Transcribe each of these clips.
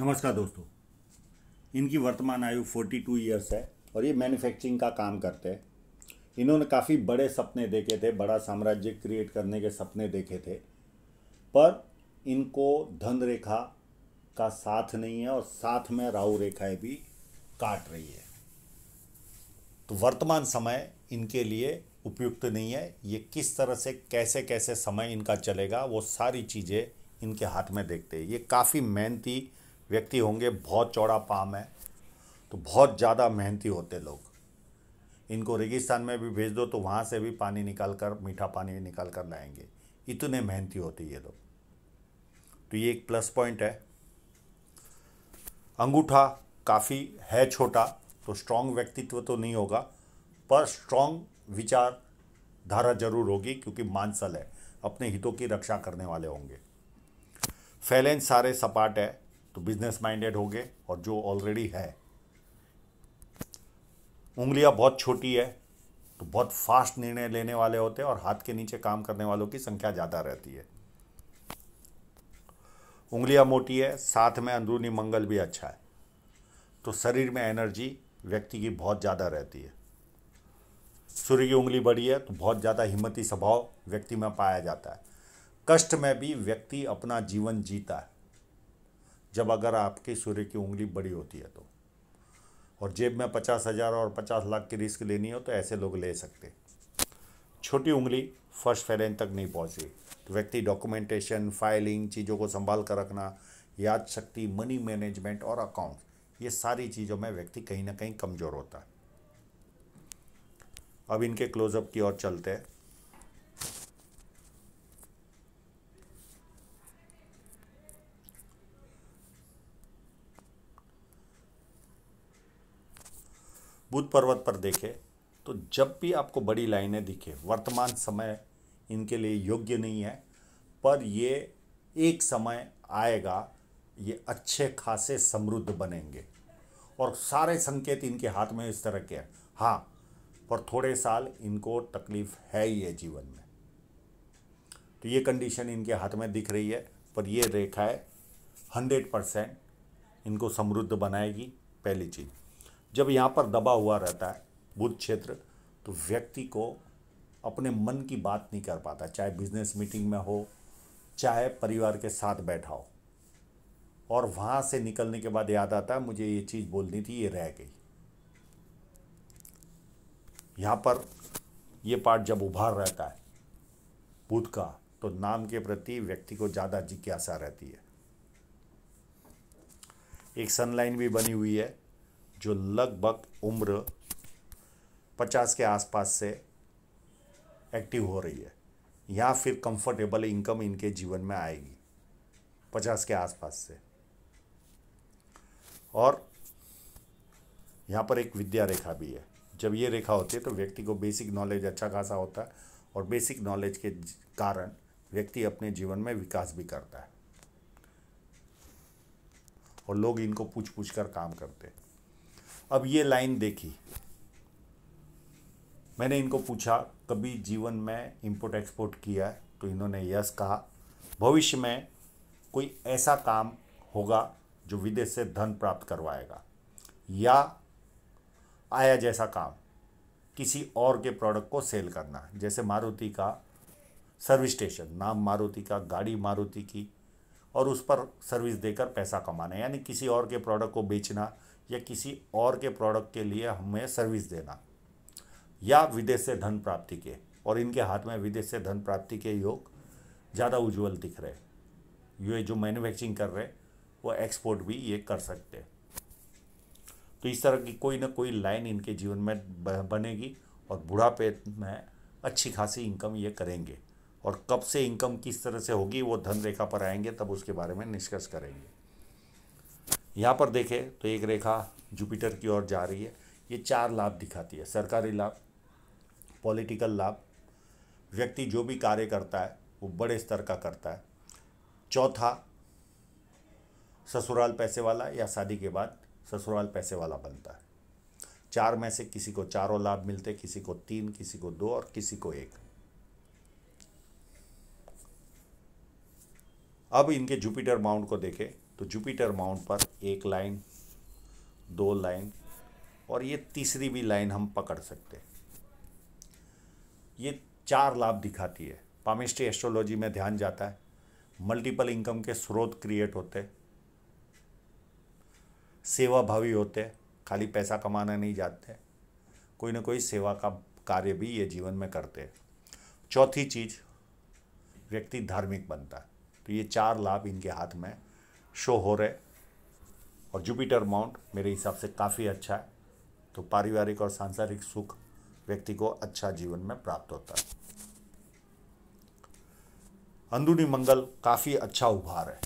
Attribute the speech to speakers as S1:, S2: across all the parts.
S1: नमस्कार दोस्तों इनकी वर्तमान आयु 42 इयर्स है और ये मैन्युफैक्चरिंग का काम करते हैं इन्होंने काफ़ी बड़े सपने देखे थे बड़ा साम्राज्य क्रिएट करने के सपने देखे थे पर इनको धन रेखा का साथ नहीं है और साथ में राहु रेखाएं भी काट रही है तो वर्तमान समय इनके लिए उपयुक्त नहीं है ये किस तरह से कैसे कैसे समय इनका चलेगा वो सारी चीज़ें इनके हाथ में देखते हैं ये काफ़ी मेहनती व्यक्ति होंगे बहुत चौड़ा पाम है तो बहुत ज़्यादा मेहनती होते लोग इनको रेगिस्तान में भी भेज दो तो वहाँ से भी पानी निकाल कर मीठा पानी निकाल कर लाएंगे इतने मेहनती होते ये लोग तो ये एक प्लस पॉइंट है अंगूठा काफ़ी है छोटा तो स्ट्रांग व्यक्तित्व तो नहीं होगा पर स्ट्रांग विचार धारा जरूर होगी क्योंकि मानसल है अपने हितों की रक्षा करने वाले होंगे फैलेंस सारे सपाट है तो बिजनेस माइंडेड हो गए और जो ऑलरेडी है उंगलियां बहुत छोटी है तो बहुत फास्ट निर्णय लेने वाले होते हैं और हाथ के नीचे काम करने वालों की संख्या ज़्यादा रहती है उंगलियां मोटी है साथ में अंदरूनी मंगल भी अच्छा है तो शरीर में एनर्जी व्यक्ति की बहुत ज़्यादा रहती है सूर्य की उंगली बड़ी है तो बहुत ज़्यादा हिम्मती स्वभाव व्यक्ति में पाया जाता है कष्ट में भी व्यक्ति अपना जीवन जीता है जब अगर आपकी सूर्य की उंगली बड़ी होती है तो और जेब में पचास हज़ार और पचास लाख की रिस्क लेनी हो तो ऐसे लोग ले सकते छोटी उंगली फर्स्ट फेरेन तक नहीं पहुंची तो व्यक्ति डॉक्यूमेंटेशन फाइलिंग चीज़ों को संभाल कर रखना याद शक्ति मनी मैनेजमेंट और अकाउंट ये सारी चीज़ों में व्यक्ति कहीं ना कहीं कमज़ोर होता है अब इनके क्लोजअप की ओर चलते हैं बुद्ध पर्वत पर देखें तो जब भी आपको बड़ी लाइनें दिखे वर्तमान समय इनके लिए योग्य नहीं है पर ये एक समय आएगा ये अच्छे खासे समृद्ध बनेंगे और सारे संकेत इनके हाथ में इस तरह के हैं हाँ पर थोड़े साल इनको तकलीफ है ही है जीवन में तो ये कंडीशन इनके हाथ में दिख रही है पर ये है हंड्रेड परसेंट इनको समृद्ध बनाएगी पहली चीज़ जब यहाँ पर दबा हुआ रहता है बुध क्षेत्र तो व्यक्ति को अपने मन की बात नहीं कर पाता चाहे बिजनेस मीटिंग में हो चाहे परिवार के साथ बैठा हो और वहाँ से निकलने के बाद याद आता है मुझे ये चीज़ बोलनी थी ये रह गई यहाँ पर ये पार्ट जब उभार रहता है बुद्ध का तो नाम के प्रति व्यक्ति को ज़्यादा जिज्ञासा रहती है एक सनलाइन भी बनी हुई है जो लगभग उम्र पचास के आसपास से एक्टिव हो रही है या फिर कंफर्टेबल इनकम इनके जीवन में आएगी पचास के आसपास से और यहाँ पर एक विद्या रेखा भी है जब ये रेखा होती है तो व्यक्ति को बेसिक नॉलेज अच्छा खासा होता है और बेसिक नॉलेज के कारण व्यक्ति अपने जीवन में विकास भी करता है और लोग इनको पूछ पूछ कर काम करते हैं अब ये लाइन देखी मैंने इनको पूछा कभी जीवन में इंपोर्ट एक्सपोर्ट किया है तो इन्होंने यस कहा भविष्य में कोई ऐसा काम होगा जो विदेश से धन प्राप्त करवाएगा या आया जैसा काम किसी और के प्रोडक्ट को सेल करना जैसे मारुति का सर्विस स्टेशन नाम मारुति का गाड़ी मारुति की और उस पर सर्विस देकर पैसा कमाना यानी किसी और के प्रोडक्ट को बेचना या किसी और के प्रोडक्ट के लिए हमें सर्विस देना या विदेश से धन प्राप्ति के और इनके हाथ में विदेश से धन प्राप्ति के योग ज़्यादा उज्जवल दिख रहे ये जो मैन्युफैक्चरिंग कर रहे वो एक्सपोर्ट भी ये कर सकते तो इस तरह की कोई ना कोई लाइन इनके जीवन में बनेगी और बुढ़ापे में अच्छी खासी इनकम ये करेंगे और कब से इनकम किस तरह से होगी वो धन रेखा पर आएंगे तब उसके बारे में निष्कर्ष करेंगे यहाँ पर देखें तो एक रेखा जुपिटर की ओर जा रही है ये चार लाभ दिखाती है सरकारी लाभ पॉलिटिकल लाभ व्यक्ति जो भी कार्य करता है वो बड़े स्तर का करता है चौथा ससुराल पैसे वाला या शादी के बाद ससुराल पैसे वाला बनता है चार में से किसी को चारों लाभ मिलते किसी को तीन किसी को दो और किसी को एक अब इनके जुपिटर माउंट को देखें तो जुपिटर माउंट पर एक लाइन दो लाइन और ये तीसरी भी लाइन हम पकड़ सकते हैं ये चार लाभ दिखाती है पामिस्ट्री एस्ट्रोलॉजी में ध्यान जाता है मल्टीपल इनकम के स्रोत क्रिएट होते सेवा भावी होते खाली पैसा कमाना नहीं जाते कोई ना कोई सेवा का कार्य भी ये जीवन में करते हैं चौथी चीज़ व्यक्ति धार्मिक बनता है तो ये चार लाभ इनके हाथ में शो हो रहे और जुपिटर माउंट मेरे हिसाब से काफ़ी अच्छा है तो पारिवारिक और सांसारिक सुख व्यक्ति को अच्छा जीवन में प्राप्त होता है अंदरूनी मंगल काफ़ी अच्छा उभार है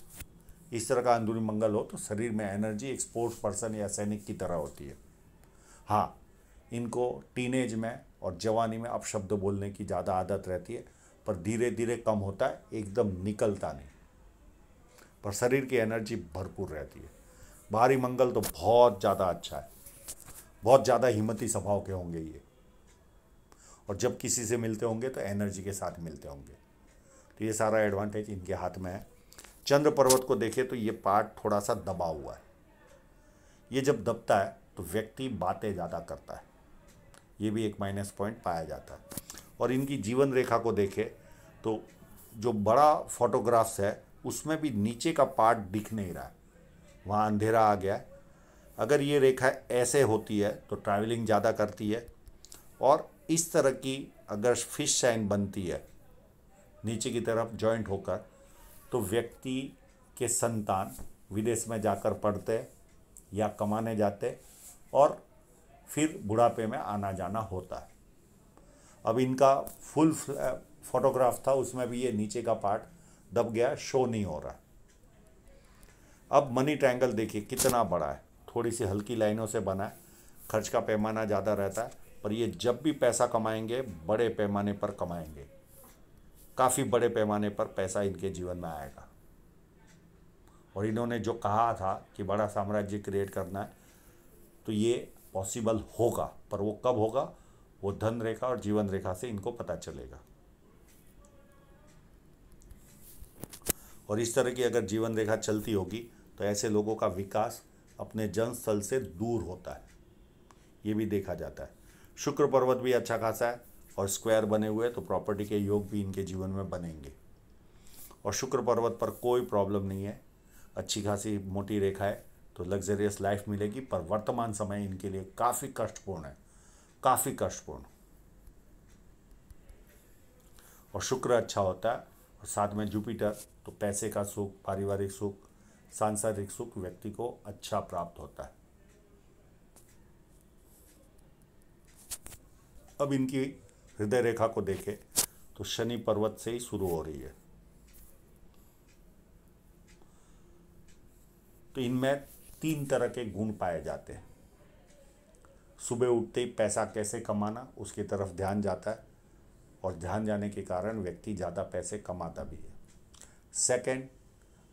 S1: इस तरह का अंदरूनी मंगल हो तो शरीर में एनर्जी एक स्पोर्ट्स पर्सन या सैनिक की तरह होती है हाँ इनको टीनेज में और जवानी में अपशब्द बोलने की ज़्यादा आदत रहती है पर धीरे धीरे कम होता है एकदम निकलता नहीं पर शरीर की एनर्जी भरपूर रहती है बाहरी मंगल तो बहुत ज़्यादा अच्छा है बहुत ज़्यादा हिम्मती स्वभाव के होंगे ये और जब किसी से मिलते होंगे तो एनर्जी के साथ मिलते होंगे तो ये सारा एडवांटेज इनके हाथ में है चंद्र पर्वत को देखें तो ये पार्ट थोड़ा सा दबा हुआ है ये जब दबता है तो व्यक्ति बातें ज़्यादा करता है ये भी एक माइनस पॉइंट पाया जाता है और इनकी जीवन रेखा को देखें तो जो बड़ा फोटोग्राफ्स है उसमें भी नीचे का पार्ट दिख नहीं रहा है वहाँ अंधेरा आ गया है अगर ये रेखा ऐसे होती है तो ट्रैवलिंग ज़्यादा करती है और इस तरह की अगर फिश शाइन बनती है नीचे की तरफ जॉइंट होकर तो व्यक्ति के संतान विदेश में जाकर पढ़ते या कमाने जाते और फिर बुढ़ापे में आना जाना होता है अब इनका फुल फोटोग्राफ था उसमें भी ये नीचे का पार्ट दब गया शो नहीं हो रहा अब मनी ट्रायंगल देखिए कितना बड़ा है थोड़ी सी हल्की लाइनों से बना है खर्च का पैमाना ज़्यादा रहता है पर ये जब भी पैसा कमाएंगे बड़े पैमाने पर कमाएंगे काफ़ी बड़े पैमाने पर पैसा इनके जीवन में आएगा और इन्होंने जो कहा था कि बड़ा साम्राज्य क्रिएट करना है तो ये पॉसिबल होगा पर वो कब होगा वो धन रेखा और जीवन रेखा से इनको पता चलेगा और इस तरह की अगर जीवन रेखा चलती होगी तो ऐसे लोगों का विकास अपने जन्म स्थल से दूर होता है ये भी देखा जाता है शुक्र पर्वत भी अच्छा खासा है और स्क्वायर बने हुए तो प्रॉपर्टी के योग भी इनके जीवन में बनेंगे और शुक्र पर्वत पर कोई प्रॉब्लम नहीं है अच्छी खासी मोटी रेखा है तो लग्जरियस लाइफ मिलेगी पर वर्तमान समय इनके लिए काफ़ी कष्टपूर्ण है काफ़ी कष्टपूर्ण और शुक्र अच्छा होता है और साथ में जुपिटर तो पैसे का सुख पारिवारिक सुख सांसारिक सुख व्यक्ति को अच्छा प्राप्त होता है अब इनकी हृदय रेखा को देखें तो शनि पर्वत से ही शुरू हो रही है तो इनमें तीन तरह के गुण पाए जाते हैं सुबह उठते ही पैसा कैसे कमाना उसकी तरफ ध्यान जाता है और ध्यान जाने के कारण व्यक्ति ज़्यादा पैसे कमाता भी है सेकंड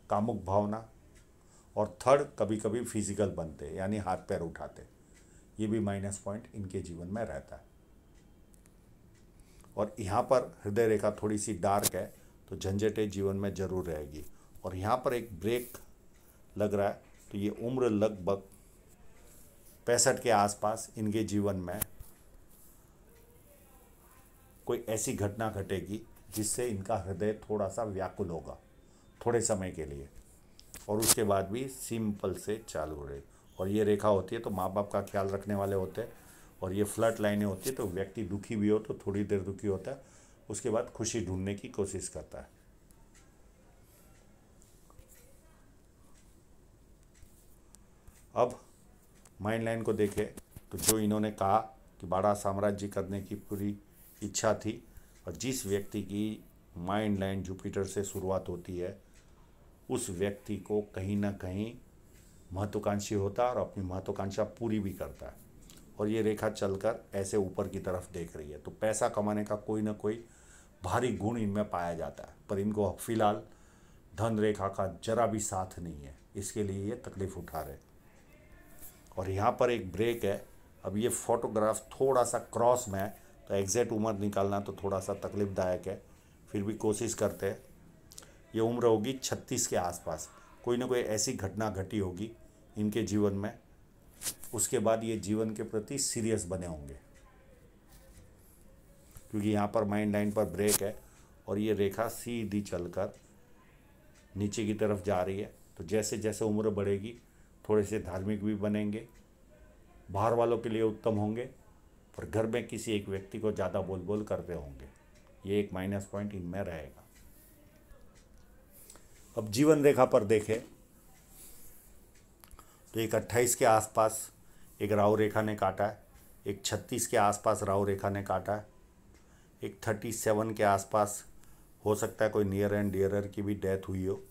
S1: कामुक भावना और थर्ड कभी कभी फिजिकल बनते यानी हाथ पैर उठाते ये भी माइनस पॉइंट इनके जीवन में रहता है और यहाँ पर हृदय रेखा थोड़ी सी डार्क है तो झंझटें जीवन में जरूर रहेगी और यहाँ पर एक ब्रेक लग रहा है तो ये उम्र लगभग पैंसठ के आसपास इनके जीवन में कोई ऐसी घटना घटेगी जिससे इनका हृदय थोड़ा सा व्याकुल होगा थोड़े समय के लिए और उसके बाद भी सिंपल से चालू रहे और ये रेखा होती है तो माँ बाप का ख्याल रखने वाले होते हैं और ये फ्लट लाइनें होती है तो व्यक्ति दुखी भी हो तो थोड़ी देर दुखी होता है उसके बाद खुशी ढूंढने की कोशिश करता है अब माइंड लाइन को देखें तो जो इन्होंने कहा कि बड़ा साम्राज्य करने की पूरी इच्छा थी और जिस व्यक्ति की माइंड लाइन जुपिटर से शुरुआत होती है उस व्यक्ति को कहीं ना कहीं महत्वाकांक्षी होता है और अपनी महत्वाकांक्षा पूरी भी करता है और ये रेखा चलकर ऐसे ऊपर की तरफ देख रही है तो पैसा कमाने का कोई ना कोई भारी गुण इनमें पाया जाता है पर इनको फिलहाल धन रेखा का जरा भी साथ नहीं है इसके लिए ये तकलीफ़ उठा रहे और यहाँ पर एक ब्रेक है अब ये फोटोग्राफ थोड़ा सा क्रॉस में है तो एग्जैक्ट उम्र निकालना तो थोड़ा सा तकलीफ़दायक है फिर भी कोशिश करते हैं ये उम्र होगी छत्तीस के आसपास कोई ना कोई ऐसी घटना घटी होगी इनके जीवन में उसके बाद ये जीवन के प्रति सीरियस बने होंगे क्योंकि यहाँ पर माइंड लाइन पर ब्रेक है और ये रेखा सीधी चलकर नीचे की तरफ जा रही है तो जैसे जैसे उम्र बढ़ेगी थोड़े से धार्मिक भी बनेंगे बाहर वालों के लिए उत्तम होंगे और घर में किसी एक व्यक्ति को ज़्यादा बोल बोल करते होंगे ये एक माइनस पॉइंट इनमें रहेगा अब जीवन रेखा पर देखें तो एक अट्ठाईस के आसपास एक राहु रेखा ने काटा है एक छत्तीस के आसपास राहु रेखा ने काटा है एक थर्टी सेवन के आसपास हो सकता है कोई नियर एंड डियरर की भी डेथ हुई हो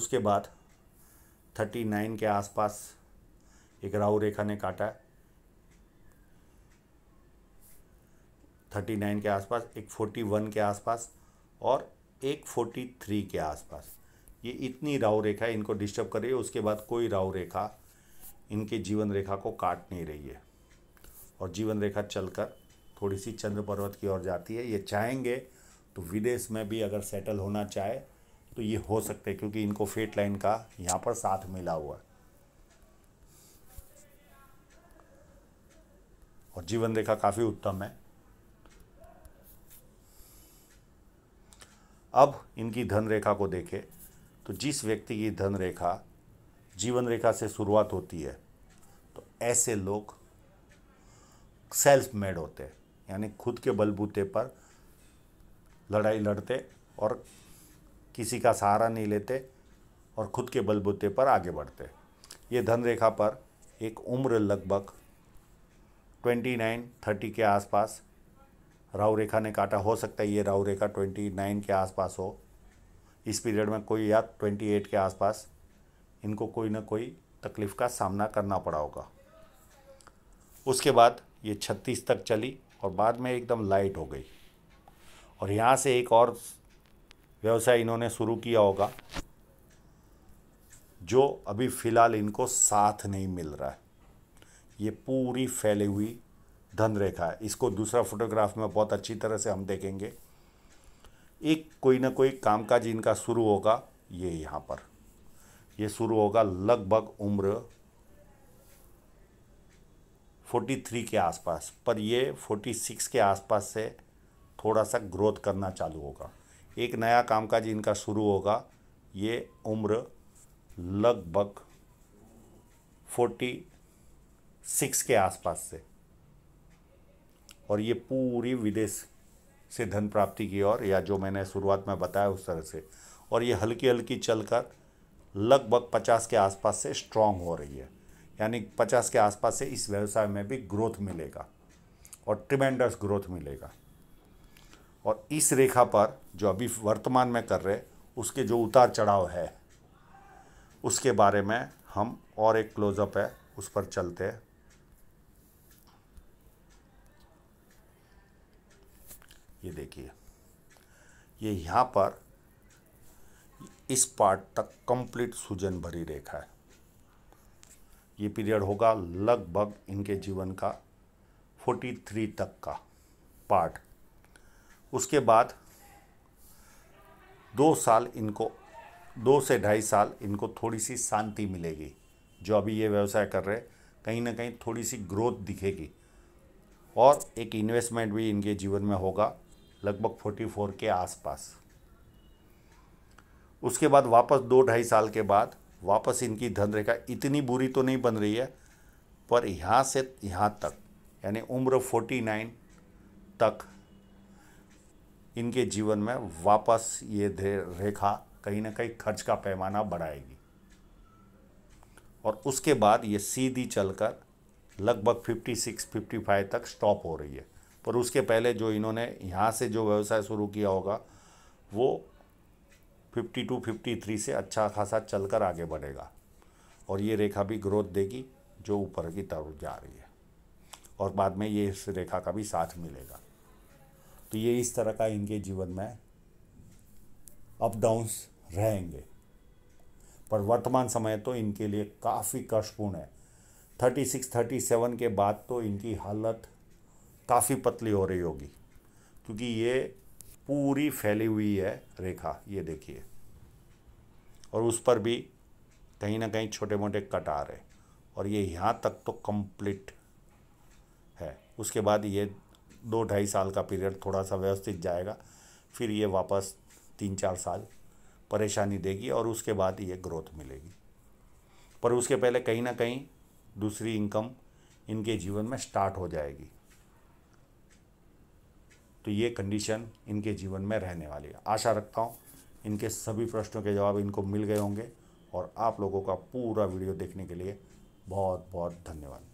S1: उसके बाद थर्टी नाइन के आसपास एक राहु रेखा ने काटा है थर्टी नाइन के आसपास एक फोर्टी वन के आसपास और एक फोर्टी थ्री के आसपास ये इतनी राव रेखा इनको डिस्टर्ब कर रही है उसके बाद कोई राव रेखा इनके जीवन रेखा को काट नहीं रही है और जीवन रेखा चलकर थोड़ी सी चंद्र पर्वत की ओर जाती है ये चाहेंगे तो विदेश में भी अगर सेटल होना चाहे तो ये हो सकते हैं क्योंकि इनको फेट लाइन का यहाँ पर साथ मिला हुआ है और जीवन रेखा काफ़ी उत्तम है अब इनकी धन रेखा को देखें तो जिस व्यक्ति की धन रेखा जीवन रेखा से शुरुआत होती है तो ऐसे लोग सेल्फ मेड होते हैं यानी खुद के बलबूते पर लड़ाई लड़ते और किसी का सहारा नहीं लेते और खुद के बलबूते पर आगे बढ़ते ये धन रेखा पर एक उम्र लगभग ट्वेंटी नाइन थर्टी के आसपास राहु रेखा ने काटा हो सकता है ये राहु रेखा ट्वेंटी नाइन के आसपास हो इस पीरियड में कोई या ट्वेंटी एट के आसपास इनको कोई ना कोई तकलीफ़ का सामना करना पड़ा होगा उसके बाद ये छत्तीस तक चली और बाद में एकदम लाइट हो गई और यहाँ से एक और व्यवसाय इन्होंने शुरू किया होगा जो अभी फ़िलहाल इनको साथ नहीं मिल रहा है ये पूरी फैली हुई धन रेखा इसको दूसरा फोटोग्राफ में बहुत अच्छी तरह से हम देखेंगे एक कोई ना कोई कामकाज इनका शुरू होगा ये यहाँ पर ये शुरू होगा लगभग उम्र 43 के आसपास पर ये 46 के आसपास से थोड़ा सा ग्रोथ करना चालू होगा एक नया कामकाज इनका शुरू होगा ये उम्र लगभग 46 के आसपास से और ये पूरी विदेश से धन प्राप्ति की ओर या जो मैंने शुरुआत में बताया उस तरह से और ये हल्की हल्की चलकर लगभग पचास के आसपास से स्ट्रांग हो रही है यानी पचास के आसपास से इस व्यवसाय में भी ग्रोथ मिलेगा और ट्रिमेंडस ग्रोथ मिलेगा और इस रेखा पर जो अभी वर्तमान में कर रहे उसके जो उतार चढ़ाव है उसके बारे में हम और एक क्लोजअप है उस पर चलते हैं ये देखिए ये यहाँ पर इस पार्ट तक कंप्लीट सूजन भरी रेखा है ये पीरियड होगा लगभग इनके जीवन का 43 तक का पार्ट उसके बाद दो साल इनको दो से ढाई साल इनको थोड़ी सी शांति मिलेगी जो अभी ये व्यवसाय कर रहे कहीं ना कहीं थोड़ी सी ग्रोथ दिखेगी और एक इन्वेस्टमेंट भी इनके जीवन में होगा लगभग 44 के आसपास उसके बाद वापस दो ढाई साल के बाद वापस इनकी धनरेखा इतनी बुरी तो नहीं बन रही है पर यहाँ से यहाँ तक यानी उम्र 49 तक इनके जीवन में वापस ये रेखा कहीं ना कहीं खर्च का पैमाना बढ़ाएगी और उसके बाद ये सीधी चलकर लगभग 56, 55 तक स्टॉप हो रही है पर उसके पहले जो इन्होंने यहाँ से जो व्यवसाय शुरू किया होगा वो फिफ्टी टू फिफ्टी थ्री से अच्छा खासा चल कर आगे बढ़ेगा और ये रेखा भी ग्रोथ देगी जो ऊपर की तरफ जा रही है और बाद में ये इस रेखा का भी साथ मिलेगा तो ये इस तरह का इनके जीवन में अप डाउन्स रहेंगे पर वर्तमान समय तो इनके लिए काफ़ी कष्टपूर्ण है थर्टी सिक्स थर्टी सेवन के बाद तो इनकी हालत काफ़ी पतली हो रही होगी क्योंकि ये पूरी फैली हुई है रेखा ये देखिए और उस पर भी कहीं ना कहीं छोटे मोटे कट आ रहे और ये यहाँ तक तो कंप्लीट है उसके बाद ये दो ढाई साल का पीरियड थोड़ा सा व्यवस्थित जाएगा फिर ये वापस तीन चार साल परेशानी देगी और उसके बाद ये ग्रोथ मिलेगी पर उसके पहले कहीं ना कहीं दूसरी इनकम इनके जीवन में स्टार्ट हो जाएगी तो ये कंडीशन इनके जीवन में रहने वाली है आशा रखता हूँ इनके सभी प्रश्नों के जवाब इनको मिल गए होंगे और आप लोगों का पूरा वीडियो देखने के लिए बहुत बहुत धन्यवाद